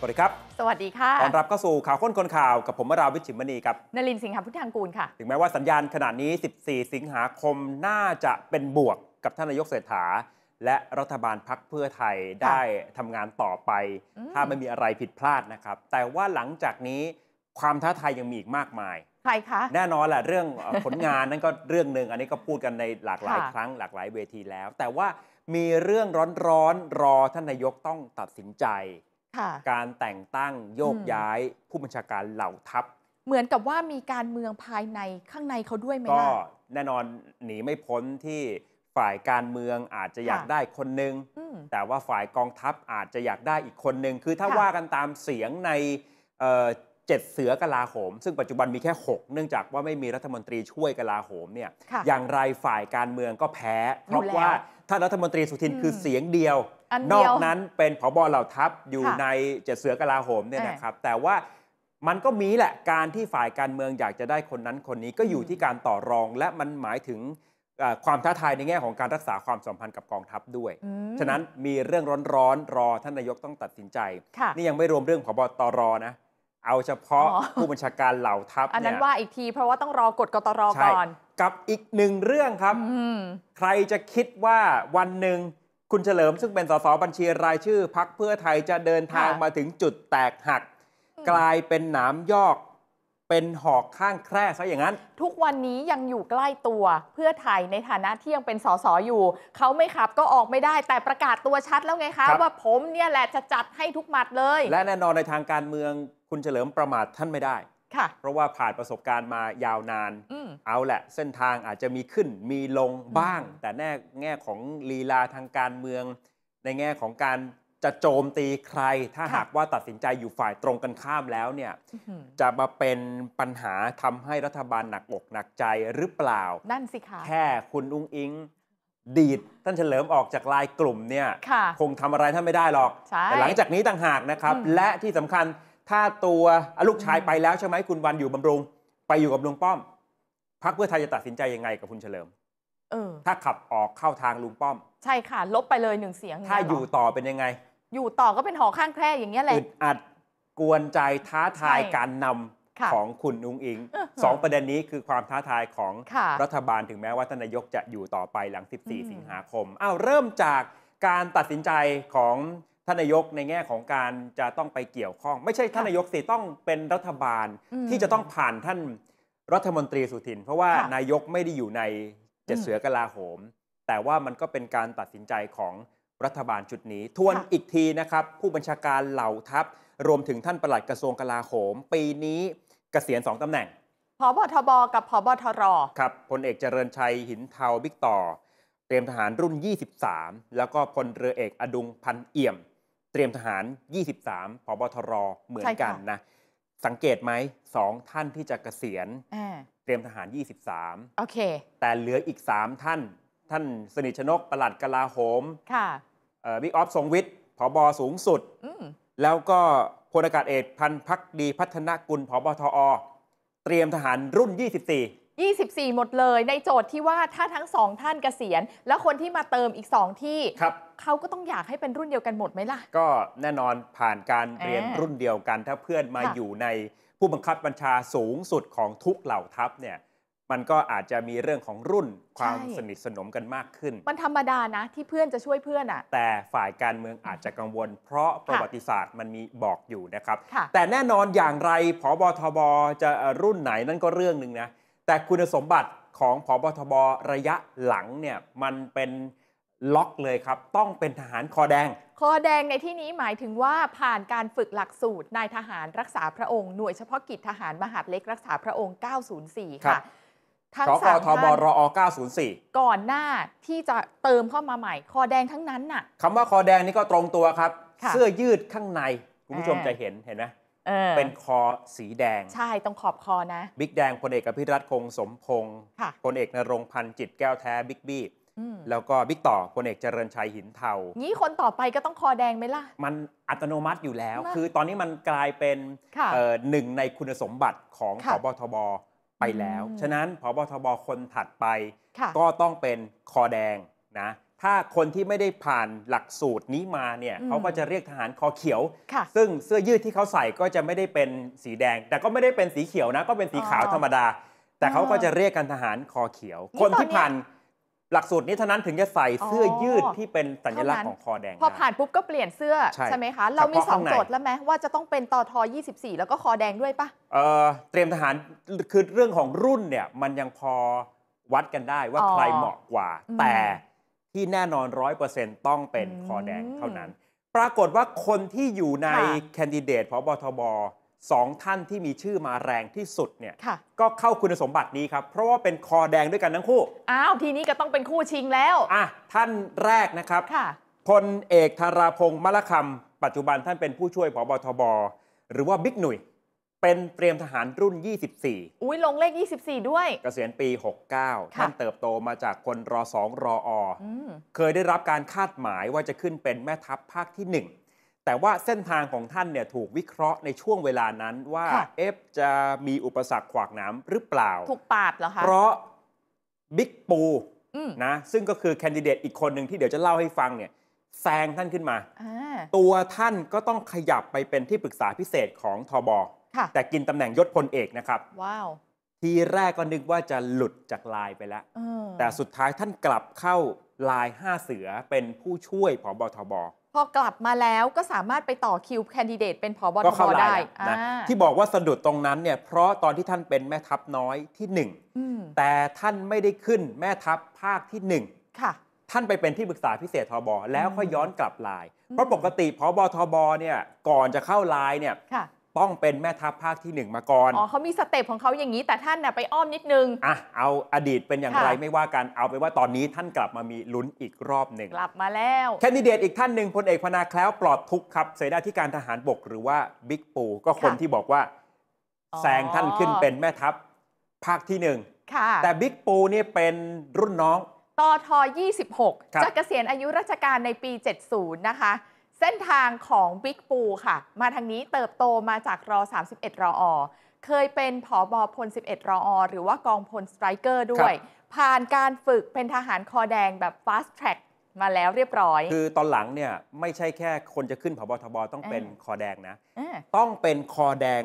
สวัสดีครับ สวัสดีค่ะ ต้อนรับเข้าสู่ข่าวค้นคนข่าวกับผมวราวิชิมณีครับนรินสิงหพุทธังกูลค่ะ ถึงแม้ว่าสัญญาณขนาดนี้ 14 สิงหาคมน่าจะเป็นบวกกับท่านนายกเศรษฐาและรัฐบาลพักเพื่อไทยได้ทำงานต่อไป ถ้าไม่มีอะไรผิดพลาดนะครับ แต่ว่าหลังจากนี้ความท้าทายยังมีอีกมากมายใครคะแน่นอนแหละเรื่องผลงานนั่นก็เรื่องหนึ่งอันนี้ก็พูดกันในหลากหลายครั้งหลากหลายเวทีแล้ว แต่ว่ามีเรื่องร้อนๆรอท่านนายกต้องตัดสินใจการแต่งตั้งโยกย้ายผู้บัญชาการเหล่าทัพ เหมือนกับว่ามีการเมืองภายในข้างในเขาด้วยไหมล่ะ ก็แน่นอนหนีไม่พ้นที่ฝ่ายการเมืองอาจจะอยากได้คนนึง แต่ว่าฝ่ายกองทัพอาจจะอยากได้อีกคนนึงคือถ้าว่ากันตามเสียงในดเสือกลาโหมซึ่งปัจจุบันมีแค่ 6 เนื่องจากว่าไม่มีรัฐมนตรีช่วยกลาโหมเนี่ยอย่างไรฝ่ายการเมืองก็แพ้เพราะว่าถ้ารัฐมนตรีสุทินคือเสียงเดียว นอกนั้นเป็นผบเหล่าทัพอยู่ในเจ็ดเสือกลาโหมเนี่ยนะครับ แต่ว่ามันก็มีแหละการที่ฝ่ายการเมืองอยากจะได้คนนั้นคนนี้ก็อยู่ที่การต่อรองและมันหมายถึงความท้าทายในแง่ของการรักษาความสัมพันธ์กับกองทัพด้วยฉะนั้นมีเรื่องร้อนๆรอท่านนายกต้องตัดสินใจ นี่ยังไม่รวมเรื่องผบตรนะเอาเฉพาะ ผู้บัญชาการเหล่าทัพอันนั้นว่า อีกที เพราะว่าต้องรอกฎกตรก่อนกับอีกหนึ่งเรื่องครับใครจะคิดว่าวันหนึ่งคุณเฉลิมซึ่งเป็นสสบัญชีรายชื่อพักเพื่อไทยจะเดินทางมาถึงจุดแตกหัก กลายเป็นหนามยอก เป็นหอกข้างแคร่ซะอย่างนั้น ทุกวันนี้ยังอยู่ใกล้ตัว เพื่อไทยในฐานะที่ยังเป็นสสอยู่เขาไม่ขับก็ออกไม่ได้แต่ประกาศตัวชัดแล้วไงคะว่าผมเนี่ยแหละจะจัดให้ทุกหมัดเลย และแน่นอนในทางการเมืองคุณเฉลิมประมาทท่านไม่ได้ เพราะว่าผ่านประสบการณ์ มายาวนาน เอาแหละเส้นทางอาจจะมีขึ้นมีลงบ้าง แต่แน่แง่ของลีลาทางการเมือง ในแง่ของการจะโจมตีใคร ถ้าหากว่าตัดสินใจอยู่ฝ่ายตรงกันข้ามแล้วเนี่ยจะมาเป็นปัญหาทำให้รัฐบาลหนักอกหนักใจหรือเปล่า นั่นสิคะแค่คุณอุ้งอิงดีดท่านเฉลิมออกจากลายกลุ่มเนี่ยคงทำอะไรท่านไม่ได้หรอกแต่หลังจากนี้ต่างหากนะครับและที่สำคัญถ้าตัวลูกชายไปแล้วใช่ไหมคุณวันอยู่บำรุงไปอยู่กับลุงป้อมพักเพื่อไทยจะตัดสินใจยังไงกับคุณเฉลิมออถ้าขับออกเข้าทางลุงป้อม ใช่ค่ะลบไปเลยหนึ่งเสียง ถ้าอยู่ต่อเป็นยังไง อยู่ต่อก็เป็นหอข้างแคร่อย่างเงี้ยแหละอึดอัดกวนใจท้าทายการนำของคุณนุ้งอิงสองประเด็นนี้คือความท้าทายของ รัฐบาลถึงแม้ว่าทนายกจะอยู่ต่อไปหลัง 14 สิงหาคมอ้าวเริ่มจากการตัดสินใจของท่านนายกในแง่ของการจะต้องไปเกี่ยวข้องไม่ใช่ท่านนายกสิต้องเป็นรัฐบาลที่จะต้องผ่านท่านรัฐมนตรีสุทิน เพราะว่านายกไม่ได้อยู่ในเจ็ดเสือกลาโหม แต่ว่ามันก็เป็นการตัดสินใจของรัฐบาลชุดนี้ทวนอีกทีนะครับ ผู้บัญชาการเหล่าทัพรวมถึงท่านประหลัดกระทรวงกลาโหม ปีนี้กเกษียณสองตำแหน่งพบทบกับพบทรครับพลเอกเจริญชัยหินเทาบิ๊กต่อเตรียมทหารรุ่น 23 แล้วก็พลเรือเอกอดุงพันเอี่ยมรียมทหาร 23 พบทร เหมือนกันนะ สังเกตไหมสองท่านที่จะเกษียณเตรียมทหาร 23 โอเค แต่เหลืออีก 3 ท่าน ท่านสนิทชนกประหลัดกลาโหม ค่ะบิ๊กออฟทรงวิทย์ พบสูงสุด แล้วก็พลอากาศเอกพันพักดีพัฒนกุลพบทอเตรียมทหารรุ่น 24 24 หมดเลย ในโจทย์ที่ว่าถ้าทั้งสองท่านเกษียณแล้วคนที่มาเติมอีก 2 ที่ครับเขาก็ต้องอยากให้เป็นรุ่นเดียวกันหมดไหมล่ะ ก็แน่นอนผ่านการเรียนรุ่นเดียวกัน ถ้าเพื่อนมาอยู่ในผู้บังคับบัญชาสูงสุดของทุกเหล่าทัพเนี่ย มันก็อาจจะมีเรื่องของรุ่นความสนิทสนมกันมากขึ้นมันธรรมดานะที่เพื่อนจะช่วยเพื่อนอ่ะแต่ฝ่ายการเมืองอาจจะกังวล เพราะประวัติศาสตร์มันมีบอกอยู่นะครับ แต่แน่นอนอย่างไรผบทบจะรุ่นไหนนั่นก็เรื่องหนึ่งนะแต่คุณสมบัติของผบทบระยะหลังเนี่ยมันเป็นล็อกเลยครับ ต้องเป็นทหารคอแดง คอแดงในที่นี้หมายถึงว่าผ่านการฝึกหลักสูตรนายทหารรักษาพระองค์ หน่วยเฉพาะกิจทหารมหาดเล็กรักษาพระองค์ 904 ค่ะทั้งสามทบ รอ 904 ก่อนหน้าที่จะเติมเข้ามาใหม่คอแดงทั้งนั้นน่ะคำว่าคอแดงนี่ก็ตรงตัวครับ เสื้อยืดข้างในคุณผู้ชมจะเห็นเห็นไหมเป็นคอสีแดง ใช่ต้องขอบคอนะบิ๊กแดงพลเอกพิรัตคงสมพงศ์ค่ะพลเอกนรงพันธ์จิตแก้วแท้ บิ๊กบี้แล้วก็บิ๊กต่อพลเอกเจริญชัย หินเทางี้คนต่อไปก็ต้องคอแดงไหมล่ะ มันอัตโนมัติอยู่แล้ว คือตอนนี้มันกลายเป็นหนึ่งในคุณสมบัติของพบทบไปแล้ว ฉะนั้นพบทบคนถัดไป ก็ต้องเป็นคอแดงนะถ้าคนที่ไม่ได้ผ่านหลักสูตรนี้มาเนี่ยเขาก็จะเรียกทหารคอเขียว ซึ่งเสื้อยืดที่เขาใส่ก็จะไม่ได้เป็นสีแดง แต่ก็ไม่ได้เป็นสีเขียวนะ ก็เป็นสีขาวธรรมดา แต่เขาก็จะเรียกกันทหารคอเขียว คนที่ผ่านหลักสูตรนี้เท่านั้นถึงจะใส่เสื้อยืดที่เป็นสัญลักษณ์ของคอแดง พอผ่านปุ๊บก็เปลี่ยนเสื้อใช่ไหมคะ เรามีสองโจทย์แล้วไหมว่าจะต้องเป็นตอทอ24 แล้วก็คอแดงด้วยปะเออเตรียมทหารคือเรื่องของรุ่นเนี่ย มันยังพอวัดกันได้ว่าใครเหมาะกว่า แต่ที่แน่นอนร้อยเปอร์เซ็นต์ต้องเป็นคอแดงเท่านั้น ปรากฏว่าคนที่อยู่ในแคนดิเดตพบทบสองท่านที่มีชื่อมาแรงที่สุดเนี่ย ก็เข้าคุณสมบัตินี้ครับ เพราะว่าเป็นคอแดงด้วยกันทั้งคู่ อ้าว ทีนี้ก็ต้องเป็นคู่ชิงแล้ว อ่ะ ท่านแรกนะครับพลเอกธาราพงศ์มะละคำปัจจุบันท่านเป็นผู้ช่วยพบทบ หรือว่าบิ๊กหนุ่ยเป็นเตรียมทหารรุ่น 24 อุ้ยลงเลข 24 ด้วย เกษียณปี 69 ท่านเติบโตมาจากคนรอสองรอออเคยได้รับการคาดหมายว่าจะขึ้นเป็นแม่ทัพภาคที่ 1 แต่ว่าเส้นทางของท่านเนี่ยถูกวิเคราะห์ในช่วงเวลานั้นว่าเอฟจะมีอุปสรรคขวากหนามหรือเปล่า ถูกปาดเหรอคะเพราะบิ๊กปูนะซึ่งก็คือแคนดิเดตอีกคนหนึ่งที่เดี๋ยวจะเล่าให้ฟังเนี่ยแซงท่านขึ้นมาตัวท่านก็ต้องขยับไปเป็นที่ปรึกษาพิเศษของทอบอแต่กินตำแหน่งยศพลเอกนะครับ ว้าว ทีแรกก็นึกว่าจะหลุดจากลายไปแล้วแต่สุดท้ายท่านกลับเข้าลายห้าเสือเป็นผู้ช่วยผอบทบพอกลับมาแล้วก็สามารถไปต่อคิวแคนดิเดตเป็นผอบทบได้นะที่บอกว่าสะดุดตรงนั้นเนี่ย เพราะตอนที่ท่านเป็นแม่ทัพน้อยที่หนึ่งแต่ท่านไม่ได้ขึ้นแม่ทัพภาคที่หนึ่งค่ะ ท่านไปเป็นที่ปรึกษาพิเศษทบแล้วค่อยย้อนกลับลาย เพราะปกติพบทบเนี่ยก่อนจะเข้าลายเนี่ยต้องเป็นแม่ทัพภาคที่ 1 มาก่อนอ๋อเขามีสเต็ปของเขาอย่างนี้ แต่ท่านน่ะไปอ้อมนิดนึง อ่ะ เอาอดีตเป็นอย่างไรไม่ว่ากัน เอาไปว่าตอนนี้ท่านกลับมามีลุ้นอีกรอบหนึ่ง กลับมาแล้ว แคนดิเดตอีกท่านหนึ่งพลเอกพนาแคล้ว ปลอดทุกข์ครับเสนาธิการทหารบกหรือว่าบิ๊กปูก็คนที่บอกว่าแซงท่านขึ้นเป็นแม่ทัพภาคที่หนึ่งแต่บิ๊กปูนี่เป็นรุ่นน้องตท26 จะเกษียณอายุราชการในปี70นะคะเส้นทางของบิ๊กปูค่ะ มาทางนี้เติบโตมาจากรอ31รออเคยเป็นผอบอพล 11รออหรือว่ากองพลสไตรเกอร์ด้วย ผ่านการฝึกเป็นทหารคอแดงแบบ fast track มาแล้วเรียบร้อย คือตอนหลังเนี่ย ไม่ใช่แค่คนจะขึ้นผบทบต้องเป็นคอแดงนะ ต้องเป็นคอแดง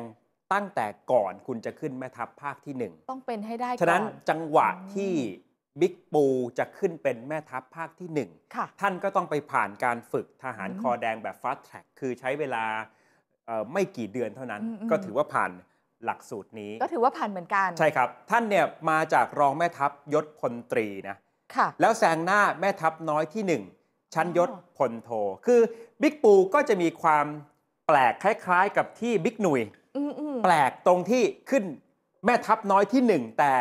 ตั้งแต่ก่อนคุณจะขึ้นแม่ทัพภาคที่หนึ่งต้องเป็นให้ได้ฉะนั้นจังหวะที่บิ๊กปูจะขึ้นเป็นแม่ทัพภาคที่ 1 ท่านก็ต้องไปผ่านการฝึกทหารคอแดงแบบฟาสต์แทร็กคือใช้เวลาไม่กี่เดือนเท่านั้น ก็ถือว่าผ่าน หลักสูตรนี้ก็ถือว่าผ่านเหมือนกัน ใช่ครับท่านเนี่ยมาจากรองแม่ทัพยศพลตรีนะค่ะแล้วแซงหน้าแม่ทัพน้อยที่ 1ชั้นยศพลโท คือบิ๊กปูก็จะมีความแปลกคล้าย ๆ กับที่บิ๊กหนุยแปลกตรงที่ขึ้นแม่ทัพน้อยที่ 1 แต่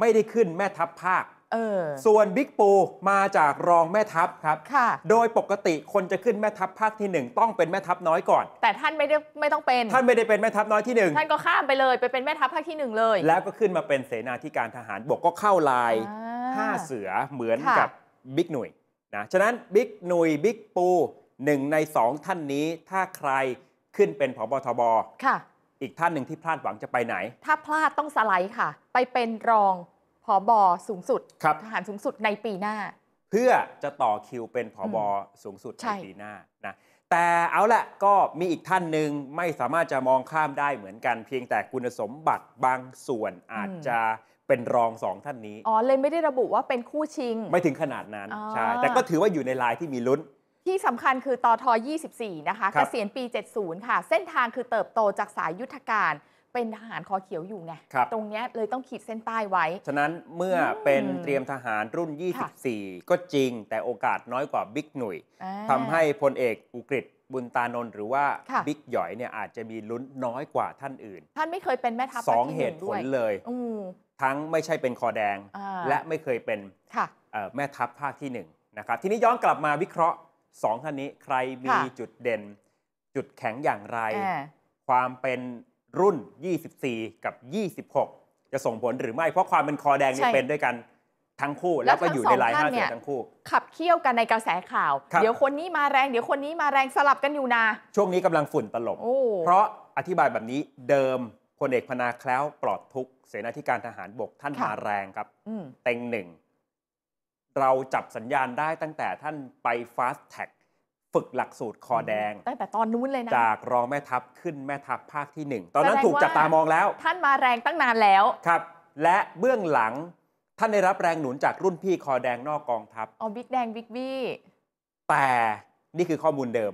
ไม่ได้ขึ้นแม่ทัพภาคออส่วนบิ๊กปูมาจากรองแม่ทัพครับค่ะโดยปกติคนจะขึ้นแม่ทัพภาคที่หนึ่งต้องเป็นแม่ทัพน้อยก่อน แต่ท่านไม่ได้ไม่ต้องเป็น ท่านไม่ได้เป็นแม่ทัพน้อยที่หนึ่งท่านก็ข้ามไปเลยไปเป็นแม่ทัพภาคที่หนึ่งเลย แล้วก็ขึ้นมาเป็นเสนาธิการทหารบกก็เข้าลายห้าเสือเหมือนกับบิ๊กหนุ่ยนะฉะนั้นบิ๊กหนุ่ยบิ๊กปูหนึ่งในสองท่านนี้ถ้าใครขึ้นเป็นผบทบค่ะ อีกท่านหนึ่งที่พลาดหวังจะไปไหน ถ้าพลาดต้องสไลด์ค่ะ ไปเป็นรองผอบอสูงสุด ทหารสูงสุดในปีหน้า เพื่อจะต่อคิวเป็นผอบอสูงสุดใในปีหน้านะแต่เอาละก็มีอีกท่านหนึ่งไม่สามารถจะมองข้ามได้เหมือนกัน เพียงแต่คุณสมบัติบางส่วนอาจจะเป็นรองสองท่านนี้อ๋อเลยไม่ได้ระบุว่าเป็นคู่ชิง ไม่ถึงขนาดนั้น ใช่ แต่ก็ถือว่าอยู่ในลายที่มีลุ้น ที่สำคัญคือตอท24นะคะคะเกษียณปี 70 ค่ะ เส้นทางคือเติบโตจากสายยุทธการเป็นทหารคอเขียวอยู่ไงตรงนี้เลยต้องขีดเส้นใต้ไว้ ฉะนั้นเมื่อเป็นเตรียมทหารรุ่น 24 ก็จริง แต่โอกาสน้อยกว่าบิ๊กหนุ่ยทำให้พลเอกอุกฤษบุญตานนท์หรือว่าบิ๊กหยอยเนี่ยอาจจะมีลุ้นน้อยกว่าท่านอื่น ท่านไม่เคยเป็นแม่ทัพสองเหตุผลเลยทั้งไม่ใช่เป็นคอแดง และไม่เคยเป็นแม่ทัพภาคที่หนึ่งนะครับ ทีนี้ย้อนกลับมาวิเคราะห์สองท่านนี้ใครมีจุดเด่น จุดแข็งอย่างไร ความเป็นรุ่น 24 กับ 26 จะส่งผลหรือไม่ เพราะความเป็นคอแดงนี่เป็นด้วยกันทั้งคู่แล้วก็อยู่ในไลน์ห้าเสียทั้งคู่ ขับเคี่ยวกันในกระแสข่าว เดี๋ยวคนนี้มาแรงเดี๋ยวคนนี้มาแรงสลับกันอยู่นาช่วงนี้กำลังฝุ่นตลบเพราะอธิบายแบบนี้เดิมพลเอกพนาแคล้วปลอดทุกเสนาธิการทหารบก ท่านมาแรงครับเต็งหนึ่งเราจับสัญญาณได้ตั้งแต่ท่านไปฟาสแท็กฝึกหลักสูตรคอแดงตั้งแต่ตอนนู้นเลยนะจากรองแม่ทัพขึ้นแม่ทัพภาคที่ 1 ตอนนั้นถูกจับตามองแล้ว ท่านมาแรงตั้งนานแล้วครับและเบื้องหลังท่านได้รับแรงหนุนจากรุ่นพี่คอแดงนอกกองทัพอ๋อบิ๊กแดงบิ๊กบี้แต่นี่คือข้อมูลเดิม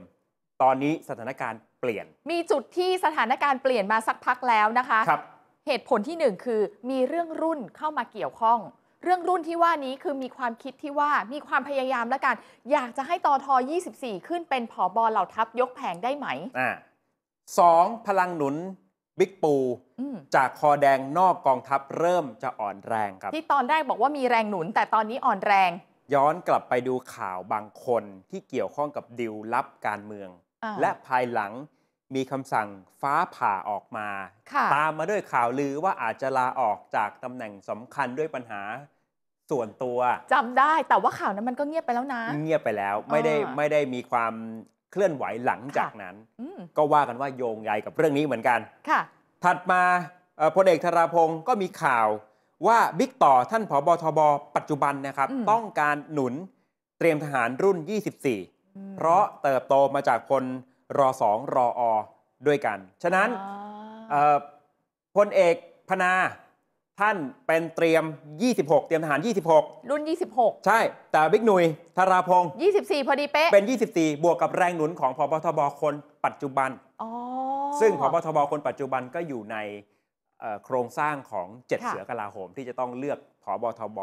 ตอนนี้สถานการณ์เปลี่ยน มีจุดที่สถานการณ์เปลี่ยนมาสักพักแล้วนะคะครับเหตุผลที่1คือมีเรื่องรุ่นเข้ามาเกี่ยวข้องเรื่องรุ่นที่ว่านี้คือมีความคิดที่ว่ามีความพยายามและกัน อยากจะให้ตอทอ24 ขึ้นเป็นผอบอเหล่าทัพยกแผงได้ไหมอ่าสองพลังหนุนบิ๊กปูจากคอแดงนอกกองทัพเริ่มจะอ่อนแรงครับ ที่ตอนแรกบอกว่ามีแรงหนุนแต่ตอนนี้อ่อนแรง ย้อนกลับไปดูข่าวบางคนที่เกี่ยวข้องกับดิวลับการเมืองอและภายหลังมีคำสั่งฟ้าผ่าออกมาตามมาด้วยข่าวลือว่าอาจจะลาออกจากตำแหน่งสำคัญด้วยปัญหาส่วนตัวจำได้แต่ว่าข่าวนั้นมันก็เงียบไปแล้วนะ เงียบไปแล้วไม่ได้ไม่ได้มีความเคลื่อนไหวหลังจากนั้น ก็ว่ากันว่าโยงใยกับเรื่องนี้เหมือนกันค่ะถัดมาพลเอกธราพงศ์ก็มีข่าวว่าบิ๊กต่อท่านผบทบปัจจุบันนะครับ ต้องการหนุนเตรียมทหารรุ่น 24 เพราะเติบโตมาจากพลรอสองรออด้วยกัน ฉะนั้นพลเอกพนาท่านเป็นเตรียม 26 เตรียมทหาร26 รุ่น 26 ใช่ แต่บิ๊กหนุยธาราพงศ์24 พอดีเป๊ะเป็น 24 บวกกับแรงหนุนของพบทบคนปัจจุบันซึ่งพบทบคนปัจจุบันก็อยู่ในโครงสร้างของเจ็ดเสือกลาโหมที่จะต้องเลือกพบทบ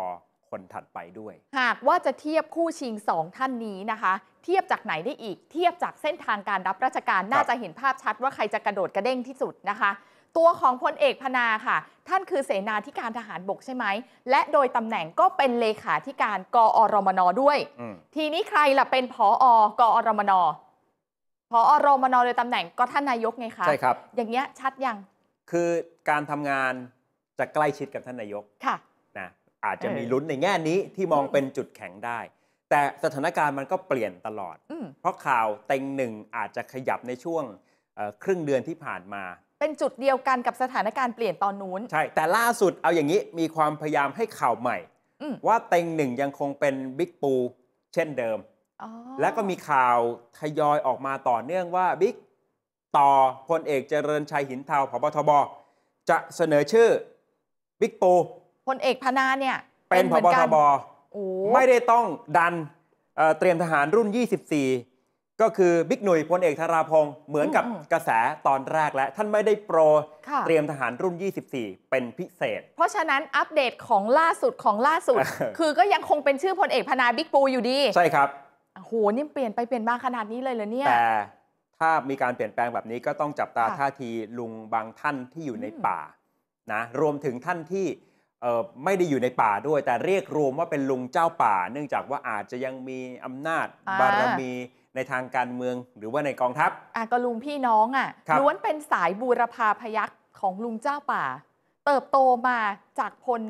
คนถัดไปด้วย หากว่าจะเทียบคู่ชิงสองท่านนี้นะคะ เทียบจากไหนได้อีก เทียบจากเส้นทางการรับราชการน่าจะเห็นภาพชัดว่าใครจะกระโดดกระเด้งที่สุดนะคะตัวของพลเอกพนาค่ะ ท่านคือเสนาธิการทหารบกใช่ไหมและโดยตำแหน่งก็เป็นเลขาธิการกอรมนด้วย ทีนี้ใครล่ะเป็นผออกอรมนผอรมนโดยตำแหน่งก็ท่านนายกไงคะใช่ครับ อย่างเงี้ยชัดยัง คือการทำงานจะใกล้ชิดกับท่านนายกค่ะนะอาจจะมีลุ้นในแง่นี้ที่มองเป็นจุดแข็งได้ แต่สถานการณ์มันก็เปลี่ยนตลอด เพราะข่าวเต็งหนึ่งอาจจะขยับในช่วงครึ่งเดือนที่ผ่านมาเป็นจุดเดียวกันกับสถานการณ์เปลี่ยนตอนนู้นใช่แต่ล่าสุดเอาอย่างนี้มีความพยายามให้ข่าวใหม่มว่าเต็งหนึ่งยังคงเป็นบิ๊กปูเช่นเดิมและก็มีข่าวทยอยออกมาต่อเนื่องว่าบิ๊ก ต่อพลเอกเจริญชัยหินเทาพบทบจะเสนอชื่อบิ๊กปูพลเอกพนาเนี่ย เป็นพบทบไม่ได้ต้องดันเเตรียมทหารรุ่น 24ก็คือบิ๊กหนุ่ยพลเอกธาราพงศ์เหมือนกับกระแสตอนแรกและ ท่านไม่ได้โปรเตรียมทหารรุ่น 24 เป็นพิเศษ เพราะฉะนั้นอัปเดตของล่าสุดของล่าสุด คือก็ยังคงเป็นชื่อพลเอกพนาบิ๊กปูอยู่ดี ใช่ครับโอ้โหนี่เปลี่ยนไปเปลี่ยนมาขนาดนี้เลยเหรอเนี่ย แต่ถ้ามีการเปลี่ยนแปลงแบบนี้ก็ต้องจับตาท่าทีลุงบางท่านที่อยู่ในป่านะรวมถึงท่านที่ไม่ได้อยู่ในป่าด้วย แต่เรียกรวมว่าเป็นลุงเจ้าป่า เนื่องจากว่าอาจจะยังมีอำนาจบารมีในทางการเมืองหรือว่าในกองทัพอ่ะก็ลุงพี่น้องอ่ะล้วนเป็นสายบูรพาพยักษ์ของลุงเจ้าป่า เติบโตมาจากพล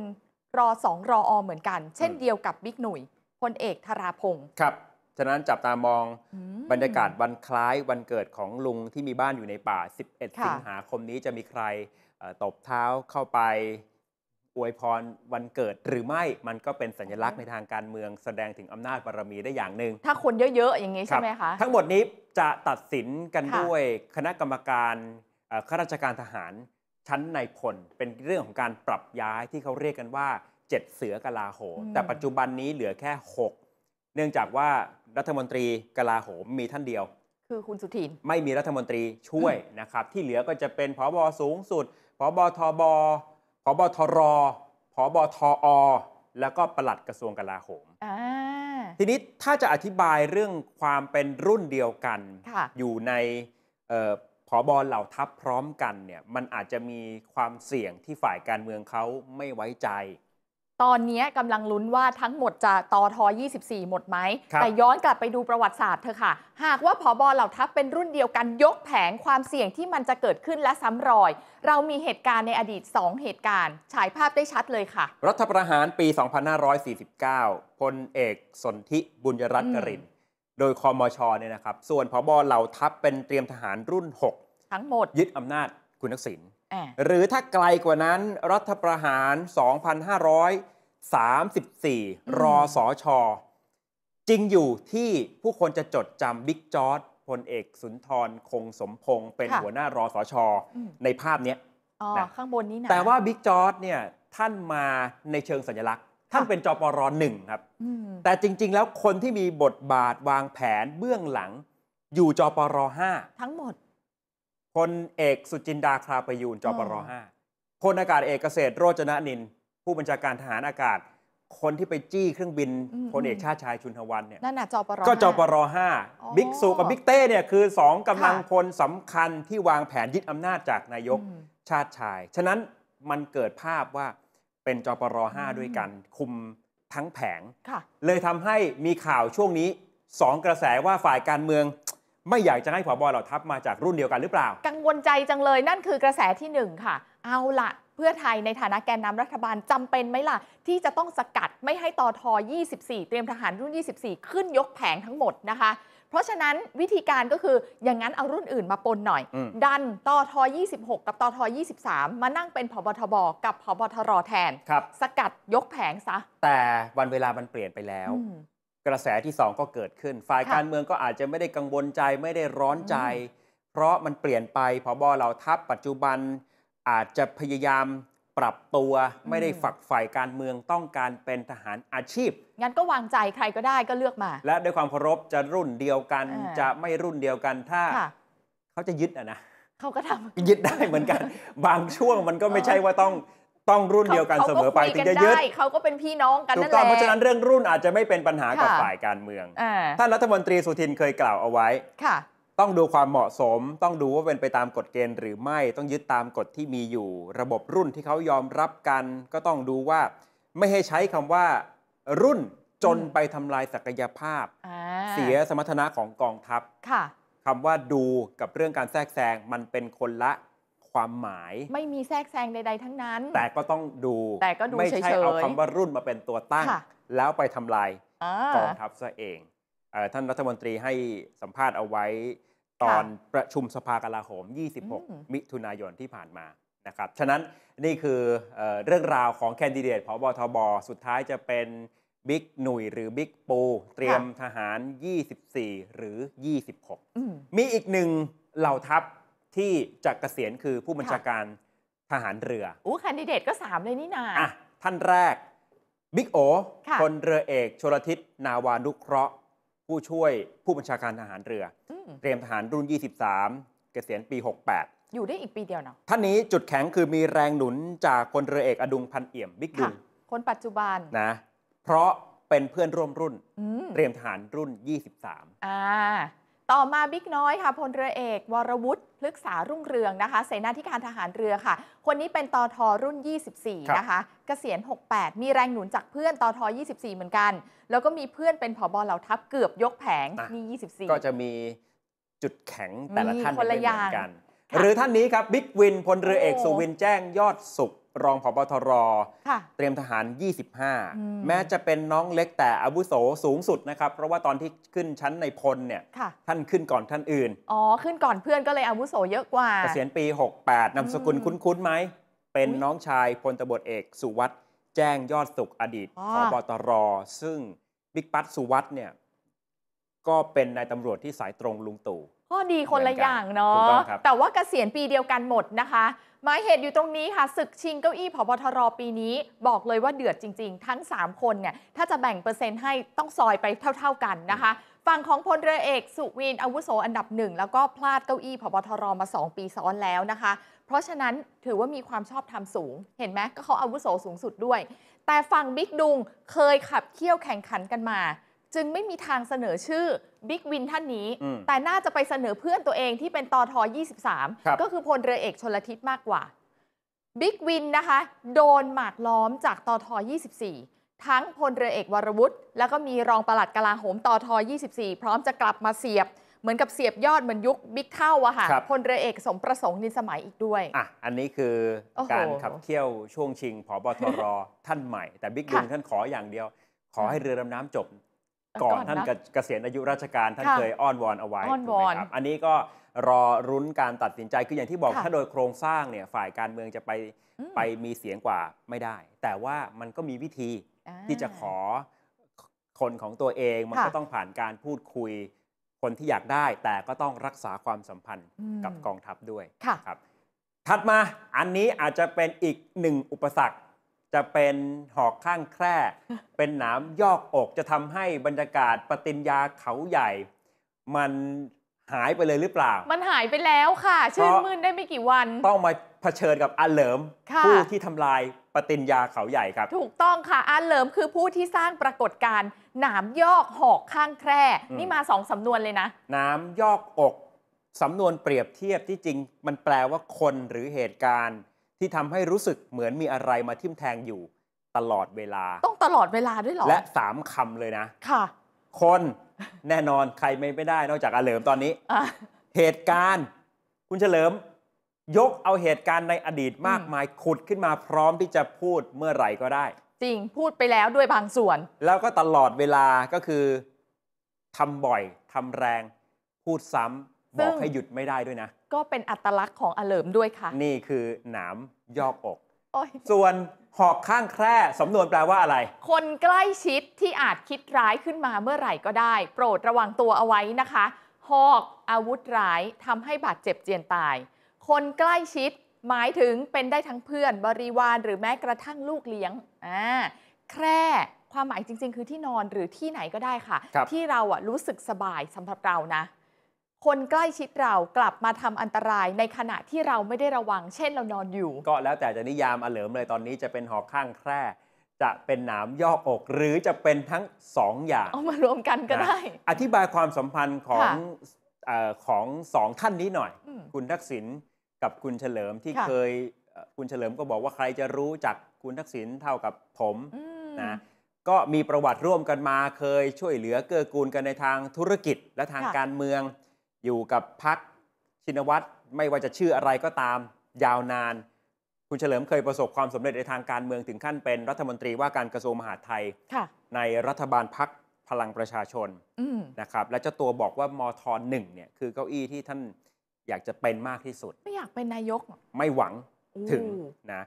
รอสองรออเหมือนกัน เช่นเดียวกับบิ๊กหนุ่ยพลเอกธราพงศ์ครับ ฉะนั้นจับตามองบรรยากาศวันคล้ายวันเกิดของลุงที่มีบ้านอยู่ในป่า 11 สิงหาคมนี้จะมีใครตบเท้าเข้าไปอวยพรวันเกิดหรือไม่ มันก็เป็นสัญลักษณ์ในทางการเมืองแสดงถึงอำนาจบารมีได้อย่างหนึ่ง ถ้าคนเยอะๆ อย่างนี้ใช่ไหมคะ ทั้งหมดนี้จะตัดสินกันด้วยคณะกรรมการข้าราชการทหารชั้นในพล เป็นเรื่องของการปรับย้ายที่เขาเรียกกันว่าเจ็ดเสือกลาโหม แต่ปัจจุบันนี้เหลือแค่ 6 เนื่องจากว่ารัฐมนตรีกลาโหมมีท่านเดียว คือคุณสุทินไม่มีรัฐมนตรีช่วยนะครับ ที่เหลือก็จะเป็นผบสูงสุดผบทบพบทรพบทอแล้วก็ปลัดกระทรวงกลาโหม ทีนี้ถ้าจะอธิบายเรื่องความเป็นรุ่นเดียวกัน อยู่ในผอบอเหล่าทัพพร้อมกันเนี่ย มันอาจจะมีความเสี่ยงที่ฝ่ายการเมืองเขาไม่ไว้ใจตอนนี้กำลังลุ้นว่าทั้งหมดจะตอทอ 24 หมดไหม แต่ย้อนกลับไปดูประวัติศาสตร์เธอค่ะ หากว่าผอบอเหล่าทัพเป็นรุ่นเดียวกันยกแผงความเสี่ยงที่มันจะเกิดขึ้นและซ้ำรอย เรามีเหตุการณ์ในอดีต 2 เหตุการณ์ ฉายภาพได้ชัดเลยค่ะ รัฐประหารปี 2549 พลเอกสนธิบุญรัตน์กริน โดยคอมชเนี่ยนะครับส่วนผอบอเหล่าทัพเป็นเตรียมทหารรุ่น 6 ทั้งหมด ยึดอำนาจคุณทักษิณหรือถ้าไกลกว่านั้นรัฐประหาร 2,534รอสอชอจริงอยู่ที่ผู้คนจะจดจำบิ๊กจอร์ดพลเอกสุนทรคงสมพงศ์เป็นหัวหน้ารอสอชอในภาพนี้นะข้างบนนี้นะแต่ว่าบิ๊กจอร์ดเนี่ยท่านมาในเชิงสัญลักษณ์ท่านเป็นจปรหนึ่งครับ แต่จริงๆแล้วคนที่มีบทบาทวางแผนเบื้องหลังอยู่จปรห้าทั้งหมดพลเอก สุจินดาคราประยูนจปรห้าพลอากาศเอกเกษตรโรจนนิน ผู้บัญชาการทหารอากาศ คนที่ไปจี้เครื่องบินพลเอกชาติชายชุนทวันเนี่ยนั่นน่ะจปรก็จปรห้าบิ๊กสุกับบิ๊กเต้เนี่ยคือสองกำลังพลสำคัญที่วางแผนยึดอำนาจจากนายกชาติชาย ฉะนั้นมันเกิดภาพว่าเป็นจปรห้าด้วยกัน คุมทั้งแผงเลยทำให้มีข่าวช่วงนี้สองกระแสว่าฝ่ายการเมืองไม่อยากจะให้ผอบอเหล่าทัพมาจากรุ่นเดียวกันหรือเปล่า กังวลใจจังเลยนั่นคือกระแสที่หนึ่งค่ะ เอาละ เพื่อไทยในฐานะแกนนำรัฐบาลจำเป็นไหมล่ะที่จะต้องสกัดไม่ให้ตอทอ24 เตรียมทหารรุ่น 24 ขึ้นยกแผงทั้งหมดนะคะ เพราะฉะนั้นวิธีการก็คือ อย่างนั้นเอารุ่นอื่นมาปนหน่อย ดันตอทอ26 กับตอทอ23 มานั่งเป็นผบทบกับผบทรแทนสกัดยกแผงซะแต่วันเวลามันเปลี่ยนไปแล้วกระแสที่สองก็เกิดขึ้น ฝ่ายการเมืองก็อาจจะไม่ได้กังวลใจไม่ได้ร้อนใจ เพราะมันเปลี่ยนไปพอบอเราทัพปัจจุบันอาจจะพยายามปรับตัว ไม่ได้ฝักฝ่ายการเมืองต้องการเป็นทหารอาชีพงั้นก็วางใจใครก็ได้ก็เลือกมา และด้วยความเคารพจะรุ่นเดียวกันจะไม่รุ่นเดียวกันถ้า เขาจะยึดอ่ะนะเขาก็ทำยึดได้เหมือนกัน บางช่วงมันก็ไม่ใช่ว่าต้องต้องรุ่นเดียวกันเสมอไปถึงจะยึดเขาก็เป็นพี่น้องกันนั่นแหละถูกต้องเพราะฉะนั้นเรื่องรุ่นอาจจะไม่เป็นปัญหากับฝ่ายการเมืองท่านรัฐมนตรีสุทินเคยกล่าวเอาไว้ค่ะ ต้องดูความเหมาะสม ต้องดูว่าเป็นไปตามกฎเกณฑ์หรือไม่ต้องยึดตามกฎที่มีอยู่ ระบบรุ่นที่เขายอมรับกัน ก็ต้องดูว่าไม่ให้ใช้คำว่ารุ่นจนไปทำลายศักยภาพเสียสมรรถนะของกองทัพค่ะคำว่าดูกับเรื่องการแทรกแซงมันเป็นคนละความหมายไม่มีแทรกแซงใดๆ ทั้งนั้น แต่ก็ต้องดูแต่ก็ดูไม่ใช่เอาคำว่า รุ่นมาเป็นตัวตั้งแล้วไปทำลายกองทัพซะเอง ท่านรัฐมนตรีให้สัมภาษณ์เอาไว้ตอนประชุมสภากลาโหม 26 มิถุนายนที่ผ่านมานะครับฉะนั้นนี่คือเรื่องราวของแคนดิเดตพบทบสุดท้ายจะเป็นบิ๊กหนุ่ยหรือบิ๊กปูเตรียมทหาร 24 หรือ 26 มีอีกหนึ่งเหล่าทัพที่จะกะเกษียณคือผู้บัญชาการทหารเรืออู้คันดิเดตก็ 3 เลยนี่นาะท่านแรก บิ๊กโอคนเรือเอกชลทิศนาวานุเคราะห์ ผู้ช่วยผู้บัญชาการทหารเรืออเตรียมทหารรุ่น 23 เกษียณปี 68 อยู่ได้อีกปีเดียวเนาะ ท่านนี้จุดแข็งคือมีแรงหนุนจากคนเรือเอกอดุงพันเอี่ยม บิ๊กดุงคนปัจจุบันนะ เพราะเป็นเพื่อนร่วมรุ่นเตรียมทหารรุ่น 23อ่าต่อมาบิ๊กน้อยค่ะพลเรือเอก วรวุฒิพฤกษารุ่งเรืองนะคะเสนาธิการทหารเรือค่ะ คนนี้เป็นตอทอรุ่น 24 นะคะกเกษียณ 68 มีแรงหนุนจากเพื่อนตอทอ24 เหมือนกัน แล้วก็มีเพื่อนเป็นผอบอเหล่าทัพเกือบยกแผงนี่ 24 ก็จะมีจุดแข็งแต่ละท่านไม่เหมือนกันหรือท่านนี้ครับ บิ๊กวินพลเรือเอก สุวินแจ้งยอดสุข รองผบทรเตรียมทหาร 25 แม้จะเป็นน้องเล็กแต่อาวุโสสูงสุดนะครับ เพราะว่าตอนที่ขึ้นชั้นในพลเนี่ย ท่านขึ้นก่อนท่านอื่นอ๋อ ขึ้นก่อนเพื่อนก็เลยอาวุโสเยอะกว่าเกษียณปี 68นามสกุลคุ้นๆไหม เป็นน้องชายพลตบดเอก สุวัตแจ้งยอดสุขอดีตผบตรซึ่งบิ๊กปั๊ดสุวัตเนี่ยก็เป็นนายตำรวจที่สายตรงลุงตู่ข้อดีคนละอย่างเนาะแต่ว่าเกษียณปีเดียวกันหมดนะคะหมายเหตุอยู่ตรงนี้ค่ะ ศึกชิงเก้าอี้ผบทรปีนี้บอกเลยว่าเดือดจริง ๆ ทั้ง 3 คนเนี่ยถ้าจะแบ่งเปอร์เซ็นต์ให้ต้องซอยไปเท่าๆกันนะคะ ฝั่งของพลเรือเอก สุวิน อาวุโสอันดับหนึ่งแล้วก็พลาดเก้าอี้ผบทรมา 2 ปีซ้อนแล้วนะคะ เพราะฉะนั้นถือว่ามีความชอบธรรมสูง เห็นไหมก็เขาอาวุโสสูงสุดด้วย แต่ฝั่งบิ๊กดุงเคยขับเคี่ยวแข่งขันกันมาจึงไม่มีทางเสนอชื่อบิ๊กวินท่านนี้ แต่น่าจะไปเสนอเพื่อนตัวเองที่เป็นตอทอบ23 ก็คือพลเรือเอกชนลทิศมากกว่าบิ๊กวินนะคะ โดนหมากล้อมจากตอทอ 24 ทั้งพลเรือเอกวรวุฒิแล้วก็มีรองปลัดกลาโหมตอทอ 24 พร้อมจะกลับมาเสียบเหมือนกับเสียบยอดเหมือนยุคบิ๊กเท่าอะค่ะคพลเรือเอกสมประสงค์นินสมัยอีกด้วยอ่ะอันนี้คือการขับเคี่ยวช่วงชิงผบทรท่านใหม่ แต่บิ๊กคดุงท่านขออย่างเดียวขอให้เรือดำน้ำจบก่อนท่านเกษียณอายุราชการท่านเคยอ้อนวอนเอาไว้ออนวอนครับอันนี้ก็รอรุ้นการตัดสินใจคืออย่างที่บอกถ้าโดยโครงสร้างเนี่ยฝ่ายการเมืองจะไปไปมีเสียงกว่าไม่ได้ แต่ว่ามันก็มีวิธีที่จะขอคนของตัวเองมันก็ต้องผ่านการพูดคุยคนที่อยากได้ แต่ก็ต้องรักษาความสัมพันธ์กับกองทัพด้วยครับถัดมาอันนี้อาจจะเป็นอีกหนึ่งอุปสรรคจะเป็นหอกข้างแคร่เป็นหนามยอกอกจะทำให้บรรยากาศปฏิญญาเขาใหญ่ มันหายไปเลยหรือเปล่า มันหายไปแล้วค่ะ ชื่นมื่นได้ไม่กี่วัน ต้องมาเผชิญกับอาเหลิมผู้ที่ทำลายปฏิญญาเขาใหญ่ครับ ถูกต้องค่ะอาเหลิมคือผู้ที่สร้างปรากฏการณ์หนามยอกหอกข้างแคร่นี่มาสองสำนวนเลยนะหนามยอกอก สำนวนเปรียบเทียบที่จริง มันแปลว่าคนหรือเหตุการณ์ที่ทำให้รู้สึกเหมือนมีอะไรมาทิ่มแทงอยู่ตลอดเวลา ต้องตลอดเวลาด้วยเหรอ และสามคำเลยนะค่ะ คนแน่นอนใครไม่ไม่ได้นอกจากอาเหลิมตอนนี้ เหตุการณ์ คุณเฉลิมยกเอาเหตุการณ์ในอดีตมากมายขุดขึ้นมาพร้อมที่จะพูดเมื่อไหร่ก็ได้ จริงพูดไปแล้วด้วยบางส่วน แล้วก็ตลอดเวลาก็คือทำบ่อยทำแรง พูดซ้ำบอกให้หยุดไม่ได้ด้วยนะ ก็เป็นอัตลักษณ์ของอเลิมด้วยค่ะ นี่คือหนามยอกอก ส่วนหอกข้างแคร่สำนวนแปลว่าอะไร คนใกล้ชิดที่อาจคิดร้ายขึ้นมาเมื่อไหร่ก็ได้ โปรดระวังตัวเอาไว้นะคะ หอกอาวุธร้ายทำให้บาดเจ็บเจียนตาย คนใกล้ชิดหมายถึงเป็นได้ทั้งเพื่อนบริวารหรือแม้กระทั่งลูกเลี้ยงอ่าแคร่ความหมายจริง ๆ คือที่นอนหรือที่ไหนก็ได้ค่ะคที่เราอ่ะรู้สึกสบายสำหรับเรานะคนใกล้ชิดเรา กลับมาทำอันตรายในขณะที่เราไม่ได้ระวังเช่นเรานอนอยู่ ก็แล้วแต่จะนิยามอเหลิมเลย ตอนนี้จะเป็นหอกข้างแคร่ จะเป็นหนามยอกอกหรือจะเป็นทั้ง 2ออย่าง เอามารวมกันก็ได้ อธิบายความสัมพันธ์ของของสองท่านนี้หน่อย คุณทักษิณกับคุณเฉลิมที่เคยคุณเฉลิมก็บอกว่าใครจะรู้จักคุณทักษิณเท่ากับผมนะก็มีประวัติร่วมกันมาเคยช่วยเหลือเกื้อกูลกันในทางธุรกิจและทางการเมืองอยู่กับพักชินวัตรไม่ว่าจะชื่ออะไรก็ตามยาวนาน คุณเฉลิมเคยประสบความสำเร็จในทางการเมืองถึงขั้นเป็นรัฐมนตรีว่าการกระทรวงมหาดไทยในรัฐบาลพักพลังประชาชนนะครับ และเจ้าตัวบอกว่ามทหนึ่งเนี่ยคือเก้าอี้ที่ท่านอยากจะเป็นมากที่สุด ไม่อยากเป็นนายก ไม่หวังถึงนะ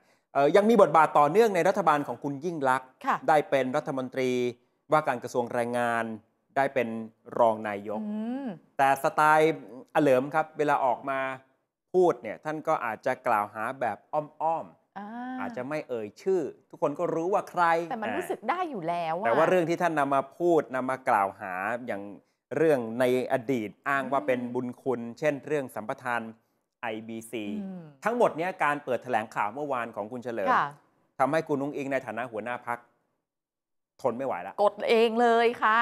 ยังมีบทบาทต่อเนื่องในรัฐบาลของคุณยิ่งลักษณ์ได้เป็นรัฐมนตรีว่าการกระทรวงแรงงานได้เป็นรองนายก แต่สไตล์อเหลิมครับเวลาออกมาพูดเนี่ยท่านก็อาจจะกล่าวหาแบบอ้อมๆออาจจะไม่เอ่ยชื่อ ทุกคนก็รู้ว่าใคร แต่มันรู้สึกได้อยู่แล้ว แต่ว่าเรื่องที่ท่านนำมาพูดนำมากล่าวหาอย่างเรื่องในอดีตอ้างว่าเป็นบุญคุณเช่นเรื่องสัมปทาน IBC ทั้งหมดเนี้ยการเปิดแถลงข่าวเมื่อวานของคุณเฉลิมทำให้คุณนุ้งอิงในฐานะหัวหน้าพักทนไม่ไหวแล้วกดเองเลยค่ะ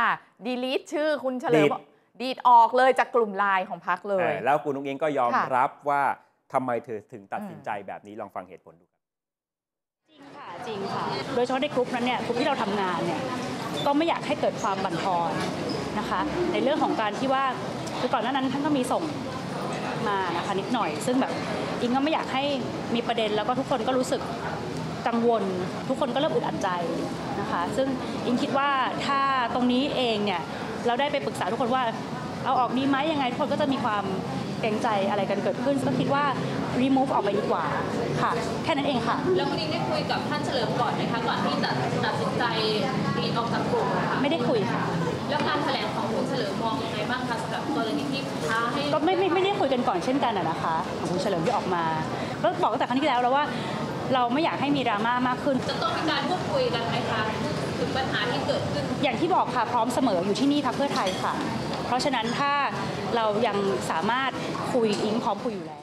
ดีลีทชื่อคุณเฉลิมดีดออกเลยจากกลุ่มไลน์ของพักเลยแล้วคุณนุ้งเองก็ยอมรับว่าทำไมเธอถึงตัดสินใจแบบนี้ลองฟังเหตุผลดูจริงค่ะ จริงค่ะโดยเฉพาะในกลุ่มนั้นเนี่ยกลุ่มที่เราทำงานเนี่ยก็ไม่อยากให้เกิดความบั่นทอนนะคะ ในเรื่องของการที่ว่าคือก่อนหน้านั้นท่านก็มีส่งมานะคะนิดหน่อย ซึ่งแบบอิงก็ไม่อยากให้มีประเด็นแล้วก็ทุกคนก็รู้สึกกังวล ทุกคนก็เริ่มอึดอัดใจคะซึ่งอิงคิดว่าถ้าตรงนี้เองเนี่ยเราได้ไปปรึกษาทุกคนว่าเอาออกดีไหมยังไงทุกคนก็จะมีความเกรงใจอะไรกันเกิดขึ้น ก็คิดว่า remove ออกไปดีกว่าค่ะแค่นั้นเองค่ะ แล้วคุณอิงได้คุยกับท่านเฉลิมก่อนไหมคะก่อนที่จะตัดสินใจดีออกจากกลุ่มค่ะไม่ได้คุยค่ะ แล้วการแถลงของคุณเฉลิมมองยังไงบ้างคะสำหรับกรณีที่ท้าให้ก็ไม่ไม่ไม่ได้คุยกันก่อนเช่นกันนะคะของคุณเฉลิมที่ออกมาก็บอกตั้งแต่ครั้งที่แล้วแล้วว่าเราไม่อยากให้มีดราม่ามากขึ้น จะต้องมีการพูดคุยกันไหมคะถึงปัญหาที่เกิดขึ้น อย่างที่บอกค่ะพร้อมเสมออยู่ที่นี่พักเพื่อไทยค่ะ เพราะฉะนั้นถ้าเรายังสามารถคุยอิงพร้อมคุยอยู่แล้ว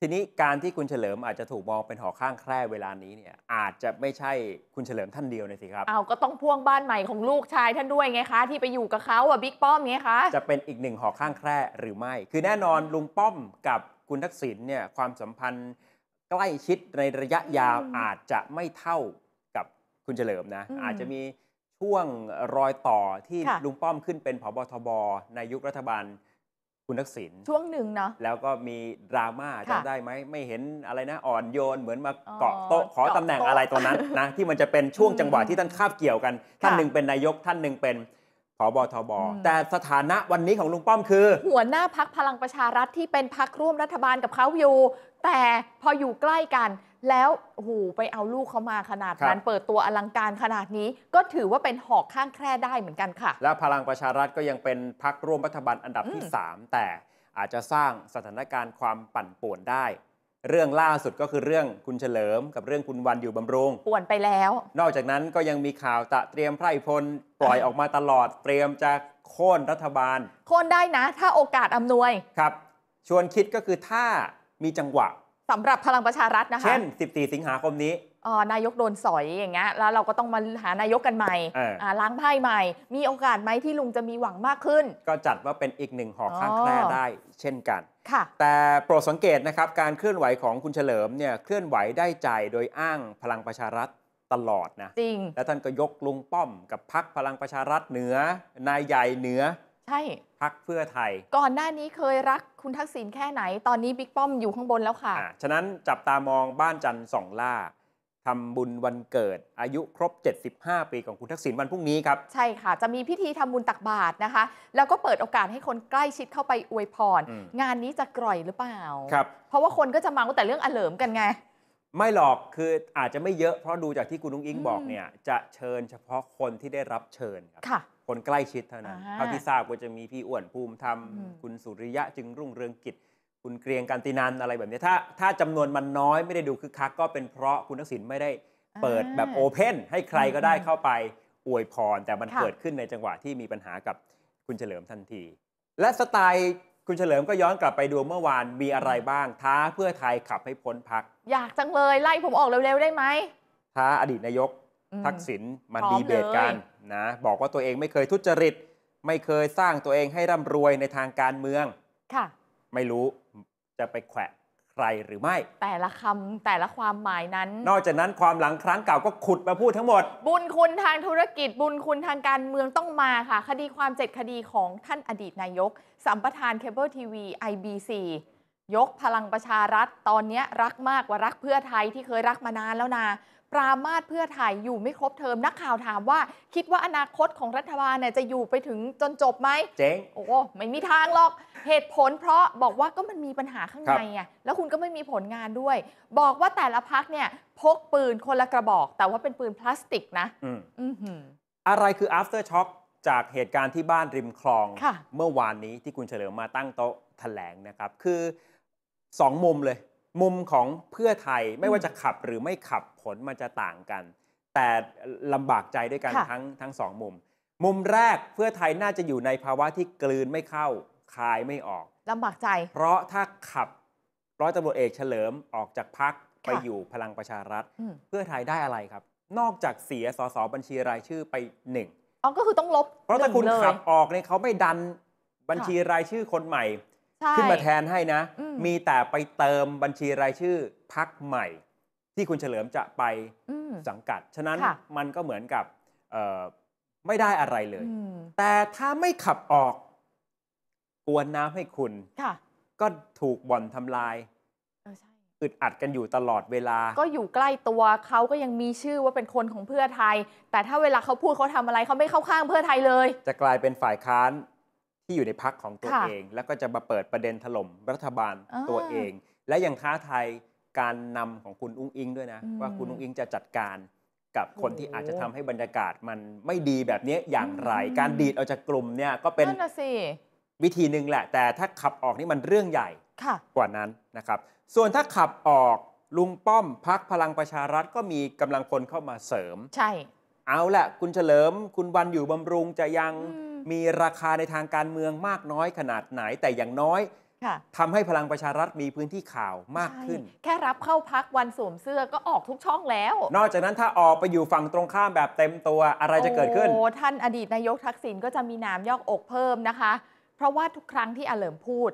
ทีนี้การที่คุณเฉลิมอาจจะถูกมองเป็นหอข้างแคร่เวลานี้เนี่ยอาจจะไม่ใช่คุณเฉลิมท่านเดียวนะสิครับ เอาก็ต้องพ่วงบ้านใหม่ของลูกชายท่านด้วยไงคะ ที่ไปอยู่กับเขาอ่ะบิ๊กป้อมไงคะ จะเป็นอีกหนึ่งหอข้างแคร่หรือไม่ คือแน่นอนลุงป้อมกับคุณทักษิณเนี่ยความสัมพันธ์ใกล้ชิดในระยะยาวอาจจะไม่เท่ากับคุณเฉลิมนะ อาจจะมีช่วงรอยต่อที่ลุงป้อมขึ้นเป็นผบทบ ในยุครัฐบาลคุณทักษิณช่วงหนึ่งเนาะแล้วก็มีดราม่า่าจำได้ไหมไม่เห็นอะไรนะอ่อนโยนเหมือนมาเกาะโต๊ะ ขอตำแหน่งอะไรตัวนั้นนะ ที่มันจะเป็นช่วงจังหวะที่ท่านคาบเกี่ยวกัน ท่านหนึ่งเป็นนายกท่านหนึ่งเป็นพบทบแต่สถานะวันนี้ของลุงป้อมคือ หัวหน้าพักพลังประชารัฐที่เป็นพักร่วมรัฐบาลกับเขาอยู่แต่พออยู่ใกล้กัน แล้วหูไปเอาลูกเขามาขนาดนั้นเปิดตัวอลังการขนาดนี้ ก็ถือว่าเป็นหอกข้างแคร่ได้เหมือนกันค่ะ และพลังประชารัฐก็ยังเป็นพักร่วมรัฐบาลอันดับที่ 3 แต่อาจจะสร้างสถานการณ์ความปั่นป่วนได้เรื่องล่าสุดก็คือเรื่องคุณเฉลิมกับเรื่องคุณวันอยู่บำรุง ป่วนไปแล้ว นอกจากนั้นก็ยังมีข่าวตะเตรียมไพรพล ปล่อยออกมาตลอด เตรียมจะโค่นรัฐบาลโค่นได้นะถ้าโอกาสอำนวยครับ ชวนคิดก็คือถ้ามีจังหวะสำหรับพลังประชารัฐนะคะเช่น14สิงหาคมนี้อ๋อนายกโดนสอยอย่างเงี้ยแล้วเราก็ต้องมาหานายกกันใหม่ล้างไพ่ใหม่ มีโอกาสไหมที่ลุงจะมีหวังมากขึ้น ก็จัดว่าเป็นอีกหนึ่งหอกข้างแคร่ได้ เช่นกันแต่โปรดสังเกตนะครับ การเคลื่อนไหวของคุณเฉลิมเนี่ยเคลื่อนไหวได้ใจโดยอ้างพลังประชารัฐตลอดนะจริงแล้วท่านก็ยกลุงป้อมกับพักพลังประชารัฐเหนือ นายใหญ่เหนือ ใช่พักเพื่อไทย ก่อนหน้านี้เคยรักคุณทักษิณแค่ไหน ตอนนี้บิ๊กป้อมอยู่ข้างบนแล้วค่ะะฉะนั้นจับตามองบ้านจันทร์สองล่าทำบุญวันเกิด อายุครบ 75 ปีของคุณทักษิณวันพรุ่งนี้ครับ ใช่ค่ะจะมีพิธีทำบุญตักบาตรนะคะ แล้วก็เปิดโอกาสให้คนใกล้ชิดเข้าไปอวยพรงานนี้จะกร่อยหรือเปล่าครับเพราะว่าคนก็จะมาแต่เรื่องอเหลิมกันไง ไม่หรอกคืออาจจะไม่เยอะเพราะดูจากที่คุณนุ้งอิงบอกเนี่ยจะเชิญเฉพาะคนที่ได้รับเชิญครับคนใกล้ชิดเท่านั้นเท่าที่ทราบก็จะมีพี่อ้วนภูมิธรรมคุณสุริยะจึงรุ่งเรืองกิจคุณเกรียงการตินันอะไรแบบนี้ถ้า ถ้าจำนวนมันน้อยไม่ได้ดูคึกคักก็เป็นเพราะคุณทักษิณไม่ได้เปิดแบบโอเพนให้ใครก็ได้เข้าไปอวยพรแต่มันเกิดขึ้นในจังหวะที่มีปัญหากับคุณเฉลิมทันที และสไตล์คุณเฉลิมก็ย้อนกลับไปดูเมื่อวานมีอะไรบ้างท้าเพื่อไทยขับให้พ้นพัก อยากจังเลยไล่ผมออกเร็วๆได้ไหมท้าอดีตนายกทักษิณมันดีเบตกันนะ บอกว่าตัวเองไม่เคยทุจริตไม่เคยสร้างตัวเองให้ร่ำรวยในทางการเมืองค่ะไม่รู้จะไปแขวะใครหรือไม่ แต่ละคำแต่ละความหมายนั้น นอกจากนั้นความหลังครั้งเก่าก็ขุดมาพูดทั้งหมด บุญคุณทางธุรกิจบุญคุณทางการเมืองต้องมาค่ะ คดีความเจ็ดคดีของท่านอดีตนายก สัมปทานเคเบิลทีวีไอบยกพลังประชารัฐ ตอนนี้รักมากกว่ารักเพื่อไทยที่เคยรักมานานแล้วนะปรามาสเพื่อไทยอยู่ไม่ครบเทอมนักข่าวถามว่าคิดว่าอนาคตของรัฐบาลเนี่ยจะอยู่ไปถึงจนจบไหม เจ๊ง โอ้ไม่มีทางหรอก เหตุผลเพราะบอกว่าก็มันมีปัญหาข้างในอ่ะแล้วคุณก็ไม่มีผลงานด้วย บอกว่าแต่ละพักเนี่ย พกปืนคนละกระบอก แต่ว่าเป็นปืนพลาสติกนะอะไรคือ after shock จากเหตุการณ์ที่บ้านริมคลอง เมื่อวานนี้ที่คุณเฉลิมมาตั้งโต๊ะแถลงนะครับคือสองมุมเลยมุมของเพื่อไทยไม่ว่าจะขับหรือไม่ขับผลมันจะต่างกัน แต่ลำบากใจด้วยกันทั้งทั้งสองมุม มุมแรกเพื่อไทยน่าจะอยู่ในภาวะที่กลืนไม่เข้า คายไม่ออก ลำบากใจ เพราะถ้าขับร้อยตำรวจเอกเฉลิมออกจากพักไปอยู่พลังประชารัฐเพื่อไทยได้อะไรครับ นอกจากเสียสสบัญชีรายชื่อไปหนึ่งอ๋อก็คือต้องลบ เพราะถ้าคุณขับออกเนี่ยเขาไม่ดันบัญชีรายชื่อคนใหม่ขึ้นมาแทนให้นะ มีแต่ไปเติมบัญชีรายชื่อพักใหม่ ที่คุณเฉลิมจะไปสังกัด ฉะนั้น มันก็เหมือนกับไม่ได้อะไรเลย แต่ถ้าไม่ขับออกกวนน้ำให้คุณ ก็ถูกบ่อนทำลาย อึดอัดกันอยู่ตลอดเวลา ก็อยู่ใกล้ตัวเขาก็ยังมีชื่อว่าเป็นคนของเพื่อไทย แต่ถ้าเวลาเขาพูดเขาทำอะไรเขาไม่เข้าข้างเพื่อไทยเลย จะกลายเป็นฝ่ายค้านที่อยู่ในพักของตัวเอง แล้วก็จะมาเปิดประเด็นถล่มรัฐบาลตัวเอง และยังท้าทายการนำของคุณอุ้งอิง ด้วยนะว่าคุณอุ้งอิงจะจัดการกับคนที่อาจจะทำให้บรรยากาศมันไม่ดีแบบนี้อย่างไร การดีดออกจากกลุ่มเนี่ยก็เป็นวิธีหนึ่งแหละ แต่ถ้าขับออกนี่มันเรื่องใหญ่กว่านั้นนะครับ ส่วนถ้าขับออกลุงป้อมพักพลังประชารัฐก็มีกำลังคนเข้ามาเสริม ใช่เอาละคุณเฉลิมคุณวันอยู่บำรุงจะยังมีราคาในทางการเมืองมากน้อยขนาดไหนแต่อย่างน้อยทำให้พลังประชารัฐมีพื้นที่ข่าวมากขึ้น แค่รับเข้าพักวันสวมเสื้อก็ออกทุกช่องแล้ว นอกจากนั้นถ้าออกไปอยู่ฝั่งตรงข้ามแบบเต็มตัวอะไรจะเกิดขึ้นโอ้ท่านอดีตนายกทักษิณก็จะมีน้ำยอกอกเพิ่มนะคะ เพราะว่าทุกครั้งที่อเลิมพูด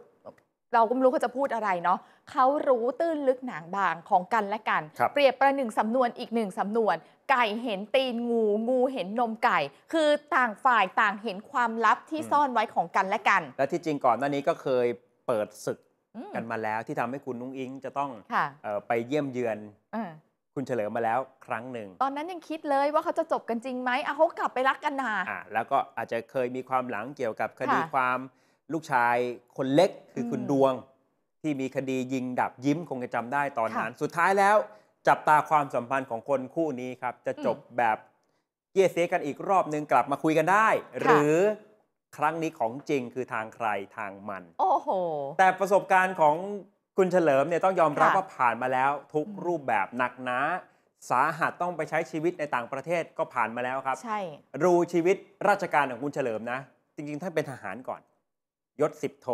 เราก็ไม่รู้เขาจะพูดอะไรเนาะเขารู้ตื้นลึกหนางบางของกันและกัน เปรียบประหนึ่งสำนวนอีกหนึ่งสำนวน ไก่เห็นตีนงู งูเห็นนมไก่ คือต่างฝ่ายต่างเห็นความลับที่ซ่อนไว้ของกันและกัน และที่จริงก่อนหน้านี้ก็เคยเปิดศึกกันมาแล้ว ที่ทำให้คุณนุ้งอิงจะต้องไปเยี่ยมเยือนคุณเฉลิมมาแล้วครั้งหนึ่ง ตอนนั้นยังคิดเลยว่าเขาจะจบกันจริงไหมเอาเขากลับไปรักกันนาแล้วก็อาจจะเคยมีความหลังเกี่ยวกับคดีความลูกชายคนเล็กคือคุณดวง ที่มีคดียิงดับยิ้มคงจะจำได้ตอนนั้น สุดท้ายแล้ว จับตาความสัมพันธ์ของคนคู่นี้ครับ จะจบแบบเย่เซกันอีกรอบนึงกลับมาคุยกันได้ หรือครั้งนี้ของจริงคือทางใครทางมัน โอ้โห แต่ประสบการณ์ของคุณเฉลิมเนี่ยต้องยอมรับว่าผ่านมาแล้ว ทุกรูปแบบหนักนาสาหัสต้องไปใช้ชีวิตในต่างประเทศก็ผ่านมาแล้วครับใช่รูชีวิตราชการของคุณเฉลิมนะ จริงๆท่านเป็นทหารก่อนยศสิบโท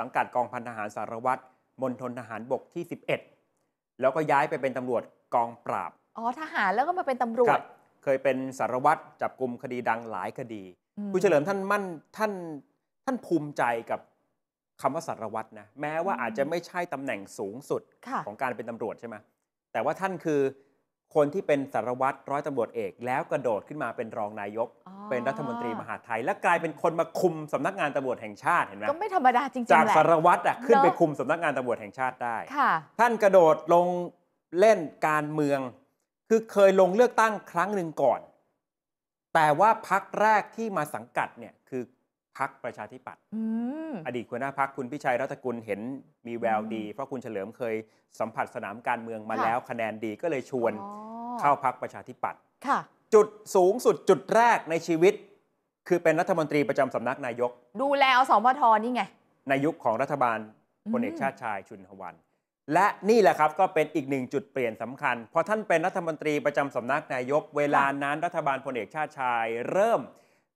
สังกัดกองพันทหารสารวัตรมณฑลทหารบกที่ 11 แล้วก็ย้ายไปเป็นตำรวจกองปราบ อ๋อ ทหารแล้วก็มาเป็นตำรวจ เคยเป็นสารวัตรจับกลุ่มคดีดังหลายคดีคุณเฉลิมท่านมั่นท่านท่านภูมิใจกับคำว่าสารวัตรนะ แม้ว่าอาจจะไม่ใช่ตำแหน่งสูงสุดของการเป็นตำรวจใช่ไหมแต่ว่าท่านคือคนที่เป็นสารวัตรร้อยตำรวจเอก แล้วกระโดดขึ้นมาเป็นรองนายกเป็นรัฐมนตรีมหาไทย และกลายเป็นคนมาคุมสำนักงานตำรวจแห่งชาติเห็นไหมก็ไม่ธรรมดาจริงๆจากสารวัตรอ่ะขึ้นไปคุมสำนักงานตำรวจแห่งชาติได้ท่านกระโดดลงเล่นการเมือง คือเคยลงเลือกตั้งครั้งหนึ่งก่อน แต่ว่าพักแรกที่มาสังกัดเนี่ยคือพักประชาธิปัตย์อดีตหัวหน้าพักคุณพิชัยรัตกุลเห็นมีแววดี เพราะคุณเฉลิมเคยสัมผัสสนามการเมืองมาแล้วคะแนนดีก็เลยชวนเข้าพักประชาธิปัตย์จุดสูงสุดจุดแรกในชีวิต คือเป็นรัฐมนตรีประจำสำนักนายก ดูแลอสมทนี่ไง ในยุคของรัฐบาลพลเอกชาติชายชุนหวันและนี่แหละครับก็เป็นอีกหนึ่งจุดเปลี่ยนสำคัญพอท่านเป็นรัฐมนตรีประจำสำนักนายก เวลานั้นรัฐบาลพลเอกชาติชายเริ่ม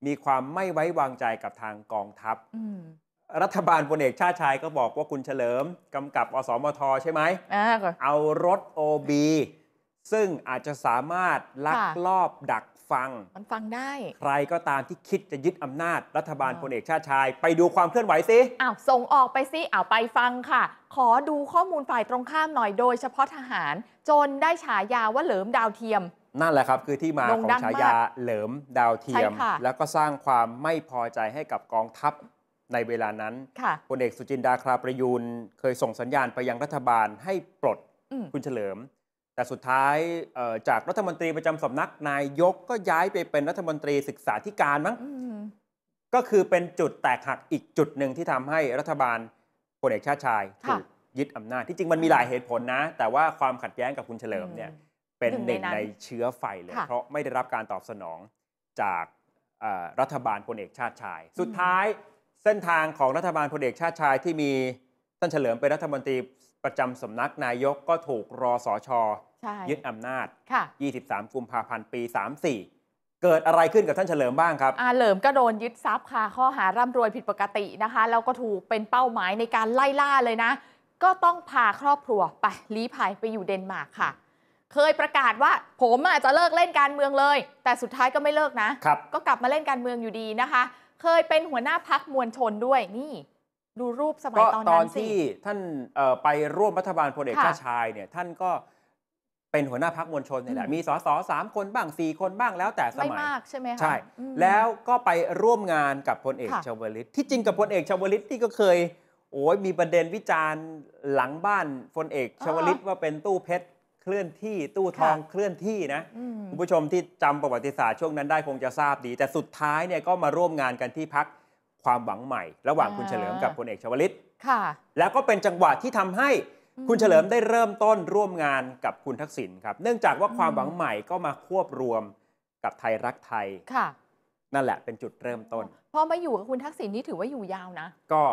มีความไม่ไว้วางใจกับทางกองทัพ รัฐบาลพลเอกชาติชายก็บอกว่าคุณเฉลิมกำกับอสมทใช่ไหมเอารถ o ีซึ่งอาจจะสามารถลักลอบดักฟัง มันฟังได้ ใครก็ตามที่คิดจะยึดอำนาจรัฐบาลพลเอกชาติชาย ไปดูความเคลื่อนไหวซิอ้าวส่งออกไปซิอ้าวไปฟังค่ะ ขอดูข้อมูลฝ่ายตรงข้ามหน่อยโดยเฉพาะทหารจนได้ฉายาว่าเหลิมดาวเทียมนั่นแหละครับ คือที่มาของฉายาเหลิมดาวเทียม แล้วก็สร้างความไม่พอใจให้กับกองทัพในเวลานั้นพลเอกสุจินดาคราประยูนเคยส่งสัญญาณไปยังรัฐบาลให้ปลดคุณเฉลิม แต่สุดท้ายจากรัฐมนตรีประจำสำนักนายยกก็ย้ายไปเป็นรัฐมนตรีศึกษาธิการมั้งก็คือเป็นจุดแตกหักอีกจุดหนึ่งที่ทำให้รัฐบาลพลเอกชาติชายถูกยึดอำนาจที่จริงมันมีหลายเหตุผลนะแต่ว่าความขัดแย้งกับคุณเฉลิมเนี่ยเป็นหนึ่งในเชื้อไฟเลย เพราะไม่ได้รับการตอบสนองจากรัฐบาลพลเอกชาติชาย สุดท้ายเส้นทางของรัฐบาลพลเอกชาติชายที่มีท่านเฉลิมเป็นรัฐมนตรีประจำสำนัก นายกก็ถูกรอสอชอยึดอำนาจ 23 กุมภาพันธ์ปี 34 เกิดอะไรขึ้นกับท่านเฉลิมบ้างครับอาเฉลิมก็โดนยึดทรัพย์ค่ะข้อหาร่ำรวยผิดปกตินะคะแล้วก็ถูกเป็นเป้าหมายในการไล่ล่าเลยนะ ก็ต้องพาครอบครัวไปลี้ภัยไปอยู่เดนมาร์กค่ะเคยประกาศว่าผมอาจจะเลิกเล่นการเมืองเลย แต่สุดท้ายก็ไม่เลิกนะก็กลับมาเล่นการเมืองอยู่ดีนะคะ เคยเป็นหัวหน้าพักมวลชนด้วยนี่ ดูรูปสมัยตอนนั้นสิตอนที่ท่านไปร่วมรัฐบาลพลเอกชาชายเนี่ยท่านก็เป็นหัวหน้าพักมวลชนเนี่ยแหละมีสสสามคนบ้างสี่คนบ้างแล้วแต่สมัยไม่มากใช่ไหมคะใช่ แล้วก็ไปร่วมงานกับพลเอกชวลิต ที่จริงกับพลเอกชวลิตที่ก็เคย โอ้ยมีประเด็นวิจารณ์หลังบ้านพลเอกชวลิตว่าเป็นตู้เพชรเคลื่อนที่ตู้ทองเคลื่อนที่นะ คุณผู้ชมที่จำประวัติศาสตร์ช่วงนั้นได้คงจะทราบดี แต่สุดท้ายเนี่ยก็มาร่วมงานกันที่พักความหวังใหม่ ระหว่างคุณเฉลิมกับพลเอกชวลิตค่ะ แล้วก็เป็นจังหวะที่ทำให้คุณเฉลิมได้เริ่มต้นร่วมงานกับคุณทักษิณครับ เนื่องจากว่าความหวังใหม่ก็มาควบรวมกับไทยรักไทยค่ะ นั่นแหละเป็นจุดเริ่มต้นพอมาอยู่กับคุณทักษิณนี่ถือว่าอยู่ยาวนะ ก็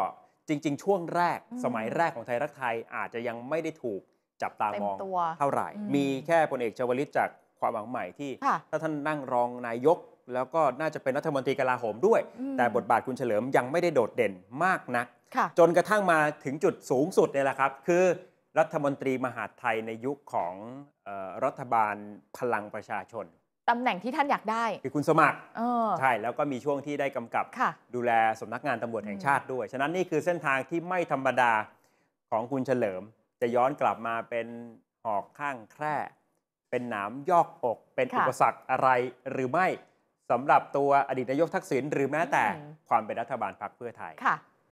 จริงๆ ช่วงแรกสมัยแรกของไทยรักไทยอาจจะยังไม่ได้ถูกจับตามองเท่าไหร่ มีแค่พลเอกชวลิตจากความหวังใหม่ที่ถ้าท่านนั่งรองนายก แล้วก็น่าจะเป็นรัฐมนตรีกลาโหมด้วย แต่บทบาทคุณเฉลิมยังไม่ได้โดดเด่นมากนักจนกระทั่งมาถึงจุดสูงสุดเนี่ยแหละครับ คือรัฐมนตรีมหาดไทยในยุคของรัฐบาลพลังประชาชนตำแหน่งที่ท่านอยากได้คือคุณสมัครใช่แล้วก็มีช่วงที่ได้กำกับ ดูแลสำนักงานตำรวจแห่งชาติด้วยฉะนั้นนี่คือเส้นทางที่ไม่ธรรมดาของคุณเฉลิมจะย้อนกลับมาเป็นหอกข้างแคร่เป็นหนามยอกอกเป็นอุปสรรคอะไรหรือไม่สำหรับตัวอดีตนายกทักษิณหรือแม้แต่ความเป็นรัฐบาลพรรคเพื่อไทย